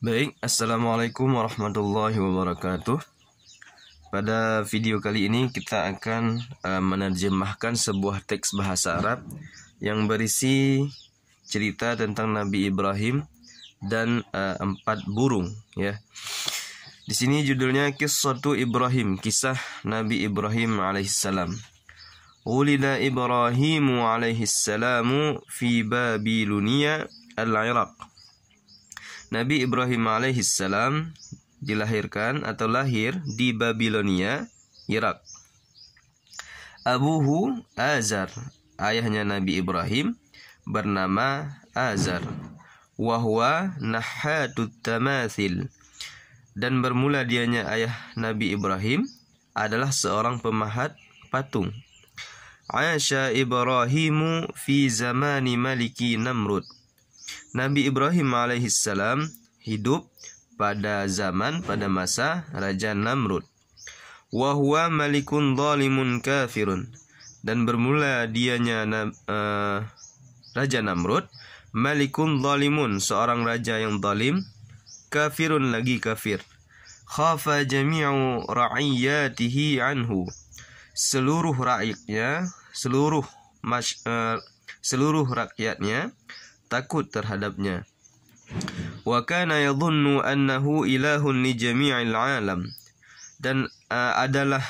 Baik, Assalamualaikum warahmatullahi wabarakatuh Pada video kali ini kita akan uh, menerjemahkan sebuah teks bahasa Arab Yang berisi cerita tentang Nabi Ibrahim dan uh, empat burung ya. Di sini judulnya Kisatu Ibrahim, kisah Nabi Ibrahim alaihissalam. Ulida Ibrahim alaihissalamu fi Babilonia al-Iraq. Nabi Ibrahim alaihissalam dilahirkan atau lahir di Babilonia, Irak. Abuhu Azar, ayahnya Nabi Ibrahim bernama Azar. Wahwa Nahatut Tamathil. Dan bermula dianya ayah Nabi Ibrahim adalah seorang pemahat patung. Asya Ibrahimu fi zamani maliki Namrud Nabi Ibrahim alaihissalam hidup pada zaman pada masa Raja Namrud. Wahwa malikun zalimun kafirun. Dan bermula dianya eh, Raja Namrud, malikun zalimun, seorang raja yang zalim, kafirun lagi kafir. Khafa jami'u ra'iyatihi anhu. Seluruh rakyatnya, seluruh eh, seluruh rakyatnya takut terhadapnya. Wa kana yadhunnu annahu ilahun li jami'il alam. Dan uh, adalah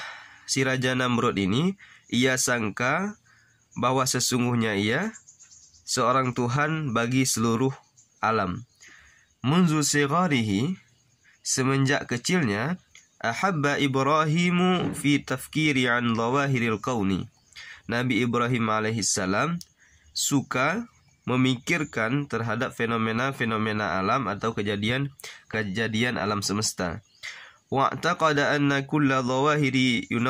si Raja Namrud ini ia sangka bahwa sesungguhnya ia seorang Tuhan bagi seluruh alam. Munzu sigarihi semenjak kecilnya ahabba Ibrahimu fi tafkiri an kauni. Nabi Ibrahim alaihissalam suka memikirkan terhadap fenomena-fenomena alam atau kejadian-kejadian alam semesta. وَاعْتَقَدَ أَنَّ كُلَّ ظَوَاهِرِ al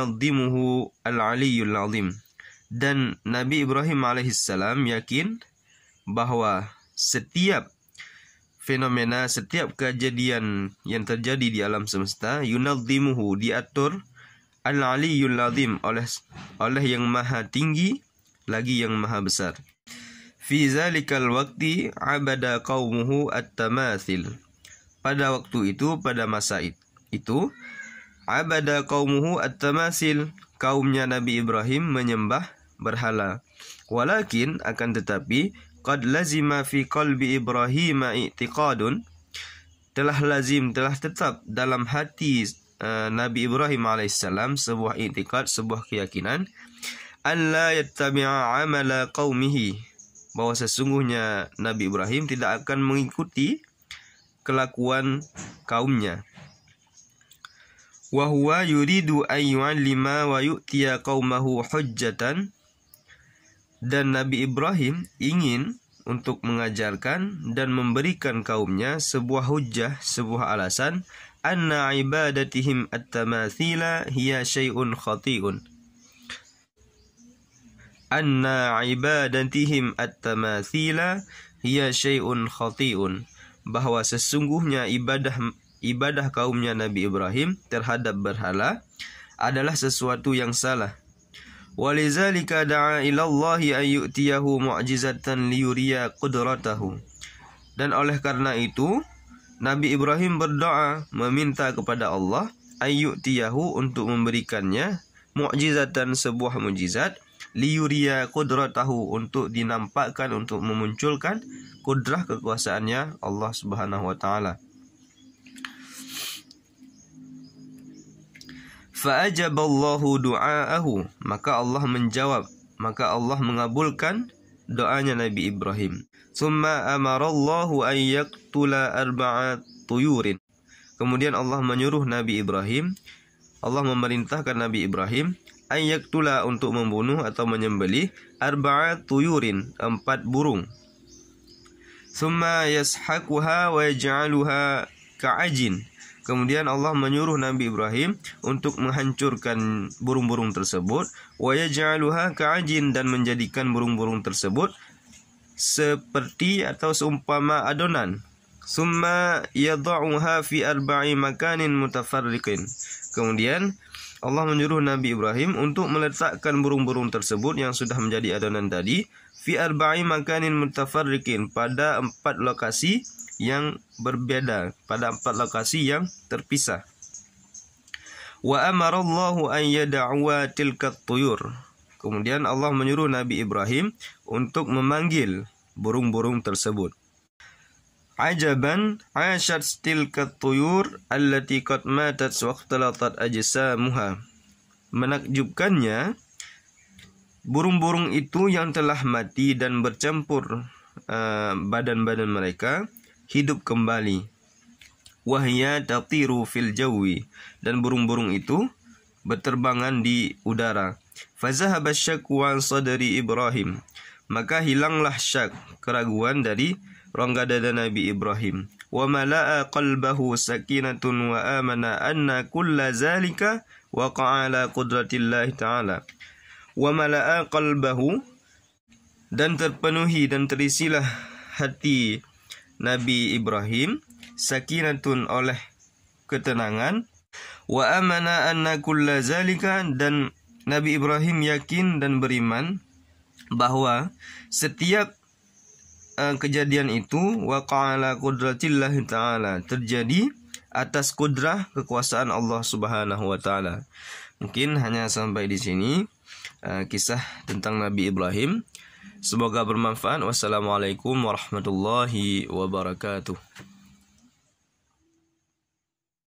الْعَلِيُّ الْعَظِيمُ Dan Nabi Ibrahim alaihissalam yakin bahwa setiap fenomena, setiap kejadian yang terjadi di alam semesta, yunadzimuhu diatur al-aliyul azim oleh oleh yang maha tinggi lagi yang maha besar. Fi zalikal waqti abada qaumuhu at tamasil Pada waktu itu, pada masa itu, abada qaumuhu at tamasil Kaumnya Nabi Ibrahim menyembah berhala. Walakin akan tetapi qad lazima fi qalbi Ibrahim i'tiqadun telah lazim telah tetap dalam hati uh, Nabi Ibrahim alaihissalam sebuah i'tiqad sebuah keyakinan an la yattabi'a amala qaumihi bahwa sesungguhnya Nabi Ibrahim tidak akan mengikuti kelakuan kaumnya. Wahwa yuridu ayuan lima wa yu'tiya qaumahu hujjatan dan Nabi Ibrahim ingin untuk mengajarkan dan memberikan kaumnya sebuah hujah, sebuah alasan anna ibadatihim at-tamathila hiya syai'un khati'un anna ibadatihim at-tamathila hiya syai'un khati'un bahwa sesungguhnya ibadah ibadah kaumnya Nabi Ibrahim terhadap berhala adalah sesuatu yang salah. Walizalika da'a ila Allah ayyutiyahu mu'jizatan liyuriya qudratahu. Dan oleh karena itu Nabi Ibrahim berdoa meminta kepada Allah ayyutiyahu untuk memberikannya mukjizatan sebuah mukjizat liuriya qudratahu untuk dinampakkan untuk memunculkan kudrah kekuasaannya Allah Subhanahu wa taala. Fa'ajaballahu du'aahu maka Allah menjawab maka Allah mengabulkan doanya Nabi Ibrahim. Summa amarallahu an yaqtula arbaat tuyurin. Kemudian Allah menyuruh Nabi Ibrahim Allah memerintahkan Nabi Ibrahim ayak tula untuk membunuh atau menyembelih arba'a tuyurin empat burung. Summa yashakuha wa yaj'aluha ka'ajin. Kemudian Allah menyuruh Nabi Ibrahim untuk menghancurkan burung-burung tersebut wa yaj'aluha ka'ajin dan menjadikan burung-burung tersebut seperti atau seumpama adonan summa yadha'uha fi arba'i makanin mutafarriqin kemudian Allah menyuruh Nabi Ibrahim untuk meletakkan burung-burung tersebut yang sudah menjadi adonan tadi fi arba'i makanin mutafarriqin pada empat lokasi yang berbeda, pada empat lokasi yang terpisah. Wa amarallahu an yad'uwa tilka tuyur. Kemudian Allah menyuruh Nabi Ibrahim untuk memanggil burung-burung tersebut. Ajaban asyat tilka tuyur allati qad matat wa ikhtalatat ajsamuha. Menakjubkannya burung-burung itu yang telah mati dan bercampur eh, badan-badan uh, mereka hidup kembali. Wahya tatiru fil jawi dan burung-burung itu berterbangan di udara. Fazahaba syak wa sadri Ibrahim. Maka hilanglah syak, keraguan dari dada Nabi Ibrahim. Wa mala'a qalbahu sakinatun wa amana anna kulla zalika waqa'a qudratillahi ta'ala. Wa mala'a qalbahu dan terpenuhi dan terisilah hati Nabi Ibrahim sakinatun oleh ketenangan wa amana anna kulla zalika dan Nabi Ibrahim yakin dan beriman bahwa setiap uh, kejadian itu waqa'ala qudratillah taala terjadi atas kudrah kekuasaan Allah Subhanahu wa taala. Mungkin hanya sampai di sini uh, kisah tentang Nabi Ibrahim. Semoga bermanfaat. Wassalamualaikum warahmatullahi wabarakatuh.